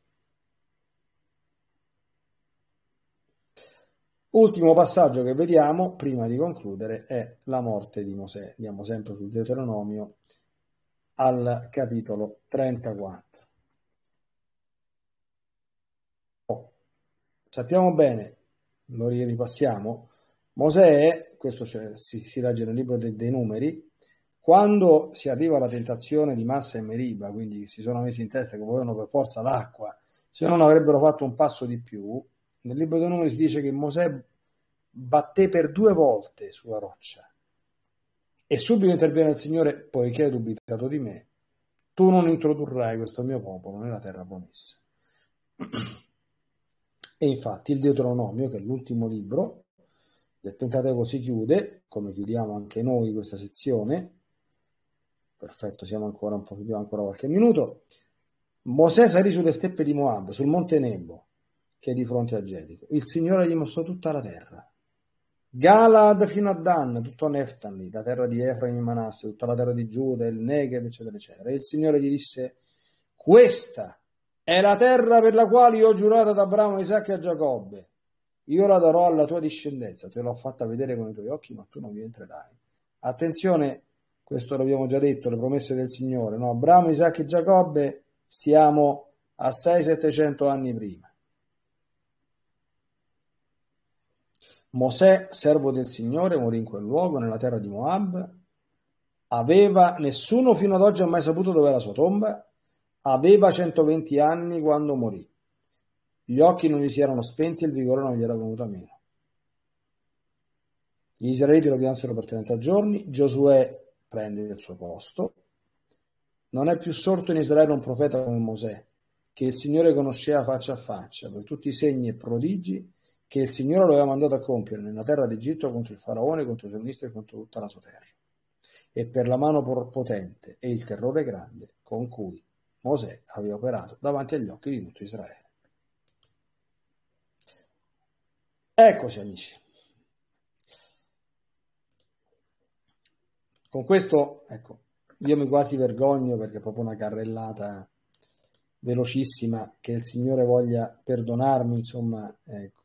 Ultimo passaggio che vediamo prima di concludere è la morte di Mosè. Andiamo sempre sul Deuteronomio al capitolo 34. Oh. Sappiamo bene, lo ripassiamo, Mosè, questo si, si, legge nel libro de, dei numeri, quando si arriva alla tentazione di Massa e Meriba, quindi si sono messi in testa che volevano per forza l'acqua, se non avrebbero fatto un passo di più, nel libro dei numeri si dice che Mosè batté per due volte sulla roccia e subito interviene il Signore, poiché hai dubitato di me, tu non introdurrai questo mio popolo nella terra promessa. E infatti il Deuteronomio, che è l'ultimo libro del Pentateuco, si chiude, come chiudiamo anche noi questa sezione, perfetto, siamo ancora un po', chiudiamo ancora qualche minuto, Mosè salì sulle steppe di Moab, sul monte Nebo, che è di fronte a Gerico. Il Signore gli mostrò tutta la terra. Galad fino a Dan, tutto Neftali, la terra di Efraim e Manasse, tutta la terra di Giuda, il Negev, eccetera, eccetera. E il Signore gli disse, questa è la terra per la quale io ho giurato ad Abramo, Isacco e a Giacobbe. Io la darò alla tua discendenza, te l'ho fatta vedere con i tuoi occhi, ma tu non vi entrerai. Attenzione, questo l'abbiamo già detto, le promesse del Signore. No, Abramo, Isacco e Giacobbe siamo a 6-700 anni prima. Mosè, servo del Signore, morì in quel luogo, nella terra di Moab. Aveva, nessuno fino ad oggi ha mai saputo dove era la sua tomba. Aveva 120 anni quando morì. Gli occhi non gli si erano spenti e il vigore non gli era venuto a meno. Gli israeliti lo piansero per 30 giorni. Giosuè prende il suo posto. Non è più sorto in Israele un profeta come Mosè, che il Signore conosceva faccia a faccia per tutti i segni e prodigi che il Signore lo aveva mandato a compiere nella terra d'Egitto contro il faraone, contro i suoi ministri e contro tutta la sua terra, e per la mano potente e il terrore grande con cui Mosè aveva operato davanti agli occhi di tutto Israele. Eccoci amici. Con questo, ecco, io mi quasi vergogno perché è proprio una carrellata velocissima che il Signore voglia perdonarmi, insomma, ecco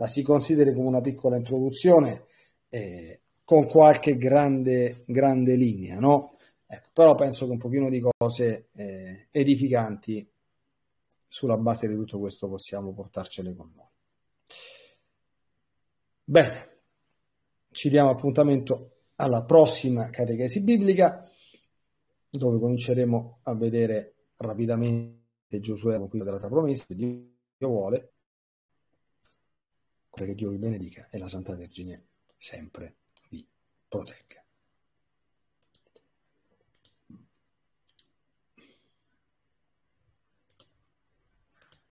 la si consideri come una piccola introduzione eh, con qualche grande, grande linea, no? Ecco, però penso che un pochino di cose eh, edificanti sulla base di tutto questo possiamo portarcele con noi. Bene, ci diamo appuntamento alla prossima catechesi biblica dove cominceremo a vedere rapidamente Giosuè la conquista della promessa, Dio vuole, perché Dio vi benedica e la Santa Vergine sempre vi protegga.